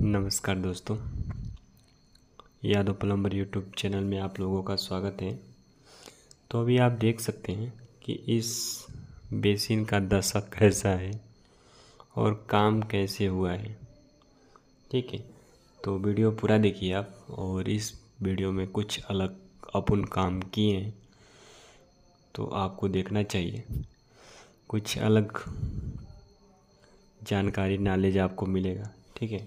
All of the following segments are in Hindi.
नमस्कार दोस्तों यादव प्लम्बर यूट्यूब चैनल में आप लोगों का स्वागत है तो अभी आप देख सकते हैं कि इस बेसिन का दशा कैसा है और काम कैसे हुआ है ठीक है तो वीडियो पूरा देखिए आप और इस वीडियो में कुछ अलग अपन काम किए हैं तो आपको देखना चाहिए कुछ अलग जानकारी नॉलेज आपको मिलेगा ठीक है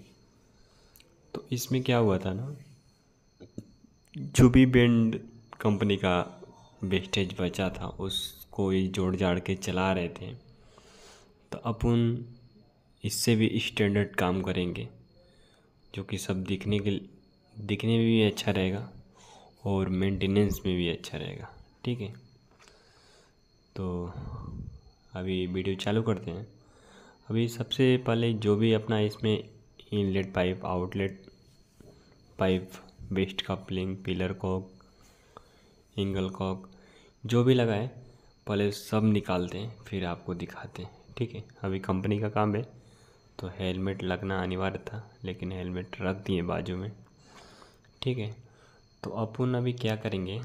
तो इसमें क्या हुआ था ना भी बैंड कंपनी का वेस्टेज बचा था उसको ये जोड़ जाड़ के चला रहे थे तो अपन इससे भी स्टैंडर्ड काम करेंगे जो कि सब दिखने के दिखने में भी अच्छा रहेगा और मेंटेनेंस में भी अच्छा रहेगा ठीक है तो अभी वीडियो चालू करते हैं अभी सबसे पहले जो भी अपना इसमें inlet pipe outlet pipe waste coupling pillar cock angle cock जो भी लगाए पहले सब निकालते हैं फिर आपको दिखाते हैं ठीक है अभी कंपनी का काम है तो हेलमेट लगना अनिवार्य था लेकिन हेलमेट रख दिए बाजू में ठीक है तो अपन अभी क्या करेंगे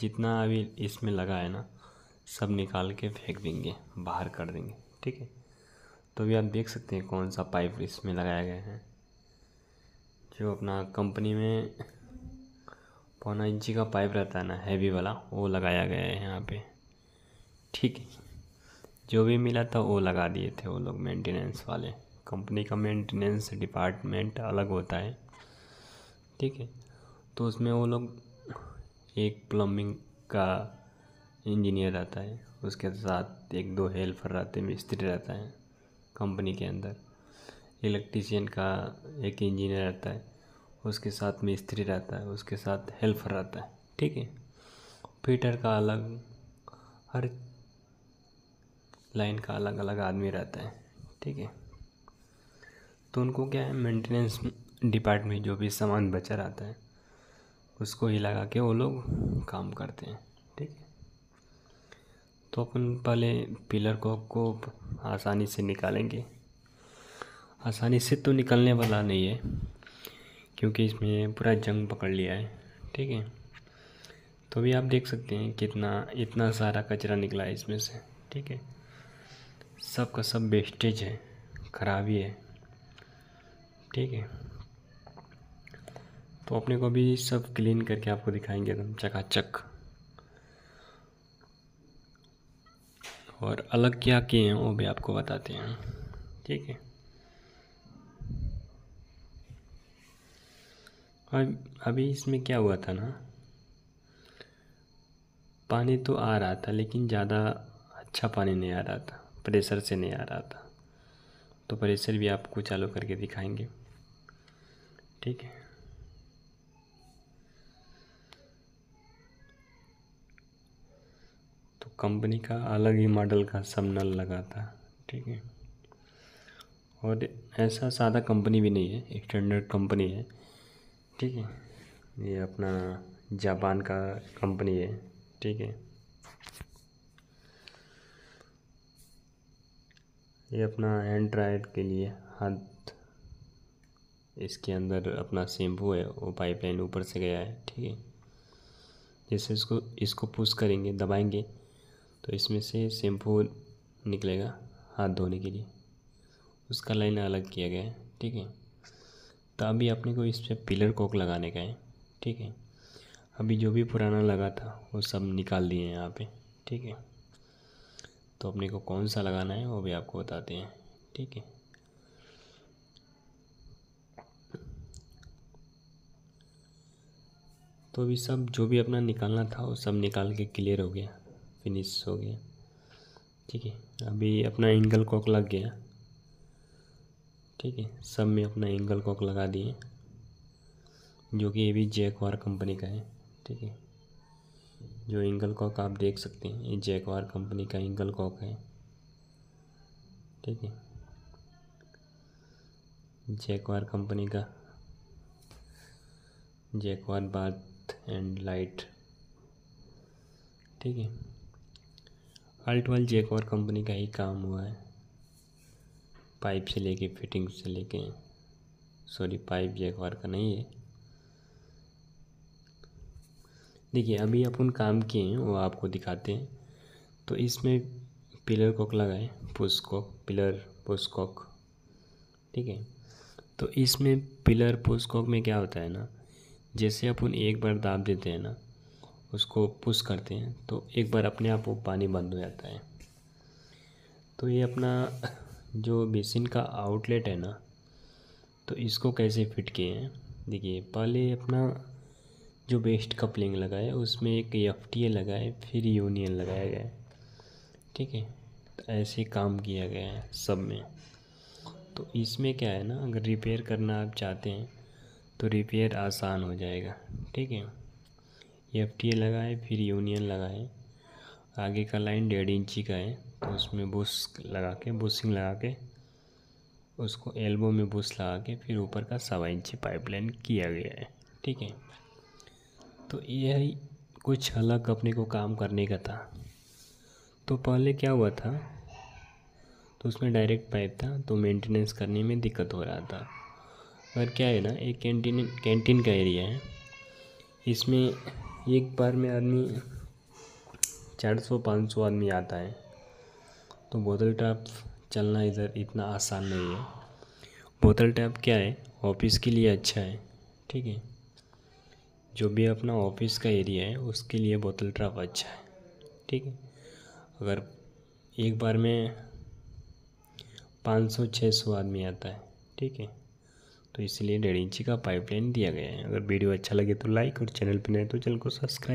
जितना अभी इसमें लगा है ना सब निकाल के फेंक देंगे बाहर कर देंगे ठीक है तो अभी आप देख सकते हैं कौन सा पाइप इसमें लगाया गया है जो अपना कंपनी में पौना इंची का पाइप रहता है ना हैवी वाला वो लगाया गया है यहाँ पे ठीक है जो भी मिला था वो लगा दिए थे वो लोग मेंटेनेंस वाले कंपनी का मेंटेनेंस डिपार्टमेंट अलग होता है ठीक है तो उसमें वो लोग एक प्लम्बिंग का इंजीनियर रहता है उसके साथ एक दो हेल्पर रहते मिस्त्री रहता है कंपनी के अंदर इलेक्ट्रीशियन का एक इंजीनियर रहता है उसके साथ मिस्त्री रहता है उसके साथ हेल्पर रहता है ठीक है फिटर का अलग हर लाइन का अलग अलग आदमी रहता है ठीक है तो उनको क्या है मेंटेनेंस डिपार्टमेंट जो भी सामान बचा रहता है उसको ही लगा के वो लोग काम करते हैं ठीक है तो अपन पहले पिलर को को आसानी से निकालेंगे आसानी से तो निकलने वाला नहीं है क्योंकि इसमें पूरा जंग पकड़ लिया है ठीक है तो भी आप देख सकते हैं कितना इतना सारा कचरा निकला है इसमें से ठीक है सब का सब वेस्टेज है खराबी है ठीक है तो अपने को भी सब क्लीन करके आपको दिखाएंगे एकदम चकाचक और अलग क्या किए हैं वो भी आपको बताते हैं ठीक है और अभी इसमें क्या हुआ था ना पानी तो आ रहा था लेकिन ज़्यादा अच्छा पानी नहीं आ रहा था प्रेशर से नहीं आ रहा था तो प्रेशर भी आपको चालू करके दिखाएंगे ठीक है तो कंपनी का अलग ही मॉडल का सब नल लगा था ठीक है और ऐसा सादा कंपनी भी नहीं है स्टैंडर्ड कंपनी है ठीक है ये अपना जापान का कंपनी है ठीक है ये अपना हैंड के लिए हाथ इसके अंदर अपना शैम्पू है वो पाइपलाइन ऊपर से गया है ठीक है जैसे इसको इसको पुश करेंगे दबाएंगे तो इसमें से शैम्पू निकलेगा हाथ धोने के लिए उसका लाइन अलग किया गया है ठीक है तो अभी अपने को इस पर पिलर कोक लगाने का है ठीक है अभी जो भी पुराना लगा था वो सब निकाल दिए हैं यहाँ पे ठीक है तो अपने को कौन सा लगाना है वो भी आपको बताते हैं ठीक है तो अभी सब जो भी अपना निकालना था वो सब निकाल के क्लियर हो गया फिनिश हो गया ठीक है अभी अपना एंगल कॉक लग गया ठीक है सब में अपना एंगल कॉक लगा दिए जो कि ये भी जैकवार कंपनी का है ठीक है जो एंगल कॉक आप देख सकते हैं ये जैकवार कंपनी का एंगल कॉक है ठीक है जैकवार कंपनी का जैकवार बाथ एंड लाइट ठीक है अल्ट वाल जेकॉर कंपनी का ही काम हुआ है पाइप से लेके फिटिंग से लेके सॉरी पाइप जेकॉर का नहीं है देखिए अभी अपन काम किए हैं वो आपको दिखाते हैं तो इसमें पिलर कॉक लगाए पुशकॉक पिलर पुशकॉक ठीक है तो इसमें पिलर पुशकॉक में क्या होता है ना जैसे अपन एक बार दाब देते हैं ना उसको पुश करते हैं तो एक बार अपने आप वो पानी बंद हो जाता है तो ये अपना जो बेसिन का आउटलेट है ना तो इसको कैसे फिट किए हैं देखिए पहले अपना जो बेस्ट कपलिंग लगाए उसमें एक एफ टी ए लगाए फिर यूनियन लगाया गया ठीक है तो ऐसे काम किया गया है सब में तो इसमें क्या है ना अगर रिपेयर करना आप चाहते हैं तो रिपेयर आसान हो जाएगा ठीक है एफ टी ए लगाए फिर यूनियन लगाए आगे का लाइन डेढ़ इंची का है तो उसमें बुश लगा के बुशिंग लगा के उसको एल्बो में बुश लगा के फिर ऊपर का सवा इंची पाइपलाइन किया गया है ठीक है तो यही कुछ अलग अपने को काम करने का था तो पहले क्या हुआ था तो उसमें डायरेक्ट पाइप था तो मेंटेनेंस करने में दिक्कत हो रहा था और क्या है ना एक कैंटीन कैंटीन का एरिया है इसमें एक बार में आदमी चार सौ पाँच सौ आदमी आता है तो बोतल टैप चलना इधर इतना आसान नहीं है बोतल टैप क्या है ऑफिस के लिए अच्छा है ठीक है जो भी अपना ऑफिस का एरिया है उसके लिए बोतल टैप अच्छा है ठीक है अगर एक बार में पाँच सौ छः सौ आदमी आता है ठीक है तो इसलिए डेढ़ इंची का पाइपलाइन दिया गया है अगर वीडियो अच्छा लगे तो लाइक और चैनल पर नए तो चैनल को सब्सक्राइब